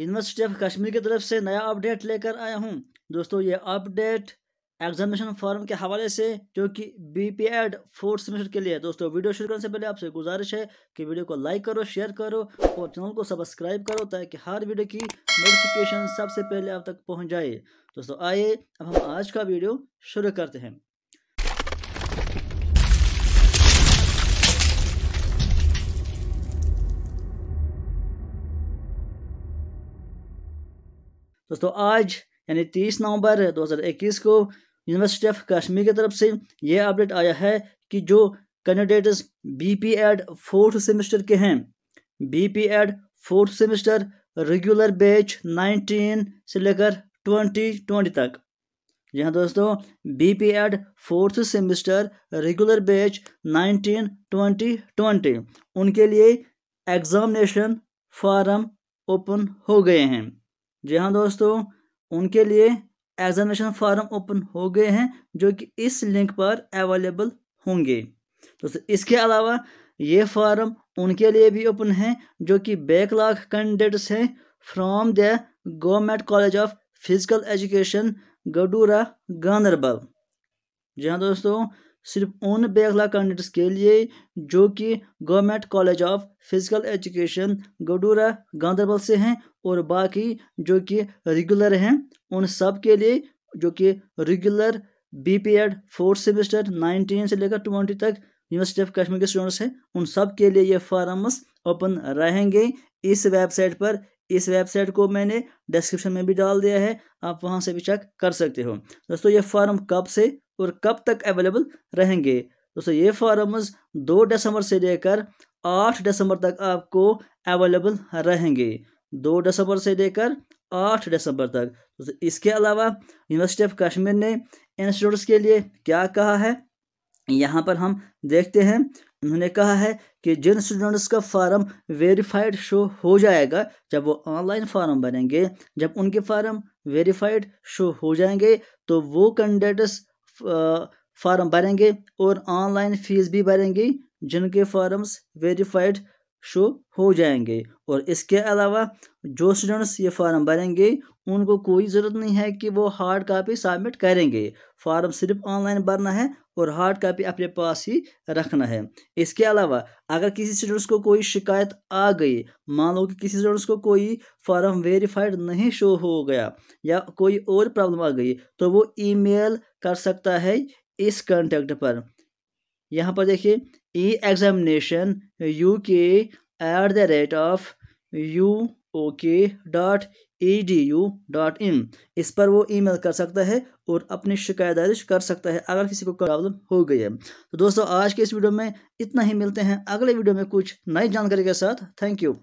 university of Kashmir की तरफ से नया अपडेट लेकर आया हूँ दोस्तों ये अपडेट एग्जामिनेशन फॉर्म के हवाले से जो कि B P Ed fourth semester के लिए दोस्तों वीडियो शुरू करने से पहले आपसे गुजारिश है कि वीडियो को लाइक करो शेयर करो और चैनल को सब्सक्राइब करो ताकि हर वीडियो की नोटिफिकेशन सबसे पहले आप तक पहुंच जाए दोस्तों आइए अब हम आज का वीडियो शुरू करते हैं दोस्तों आज यानी तीस नवंबर 2021 को यूनिवर्सिटी ऑफ कश्मीर की तरफ से ये अपडेट आया है कि जो candidates B P Ed fourth semester के हैं B P Ed fourth semester regular batch 19 से लेकर 2020 तक जी हाँ दोस्तों B P Ed fourth semester regular batch 19 2020 उनके लिए एग्जामिनेशन फार्म ओपन हो गए हैं जी हाँ दोस्तों उनके लिए एग्जामिनेशन फॉर्म ओपन हो गए हैं जो कि इस लिंक पर अवेलेबल होंगे दोस्तों इसके अलावा ये फॉर्म उनके लिए भी ओपन है जो कि बैकलॉग कैंडिडेट्स हैं from the government college of physical education Gadoora Ganderbal जी हाँ दोस्तों सिर्फ उन बेखला कैंडिडेट्स के लिए जो कि government college of physical education Gadoora Ganderbal से हैं और बाकी जो कि रेगुलर हैं उन सब के लिए जो कि regular B P Ed fourth semester nineteen से लेकर ट्वेंटी तक यूनिवर्सिटी ऑफ कश्मीर के स्टूडेंट्स हैं उन सब के लिए ये फॉर्म्स ओपन रहेंगे इस वेबसाइट पर इस वेबसाइट को मैंने डिस्क्रिप्शन में भी डाल दिया है आप वहां से भी चेक कर सकते हो दोस्तों ये फॉर्म कब से और कब तक अवेलेबल रहेंगे दोस्तों ये फॉर्म्स दो दिसंबर से लेकर आठ दिसंबर तक आपको अवेलेबल रहेंगे दो दिसंबर से लेकर आठ दिसंबर तक दोस्तों इसके अलावा यूनिवर्सिटी ऑफ कश्मीर ने इंस्टीट्यूट्स के लिए क्या कहा है यहाँ पर हम देखते हैं उन्होंने कहा है कि जिन स्टूडेंट्स का फार्म वेरीफाइड शो हो जाएगा जब वो ऑनलाइन फार्म बनेंगे जब उनके फार्म वेरीफाइड शो हो जाएंगे तो वो कैंडिडेट्स फॉर्म भरेंगे और ऑनलाइन फीस भी भरेंगे जिनके फॉर्म्स वेरीफाइड शो हो जाएंगे और इसके अलावा जो स्टूडेंट्स ये फार्म भरेंगे उनको कोई ज़रूरत नहीं है कि वो हार्ड कापी सबमिट करेंगे फार्म सिर्फ ऑनलाइन भरना है और हार्ड कापी अपने पास ही रखना है इसके अलावा अगर किसी स्टूडेंट्स को कोई शिकायत आ गई मान लो कि किसी स्टूडेंट्स को कोई फार्म वेरीफाइड नहीं शो हो गया या कोई और प्रॉब्लम आ गई तो वो ईमेल कर सकता है इस कॉन्टैक्ट पर यहाँ पर देखिए E examination U K at the rate of U O K dot E D U dot in इस पर वो ईमेल कर सकता है और अपनी शिकायत दर्ज कर सकता है अगर किसी को प्रॉब्लम हो गई है तो दोस्तों आज के इस वीडियो में इतना ही मिलते हैं अगले वीडियो में कुछ नई जानकारी के साथ थैंक यू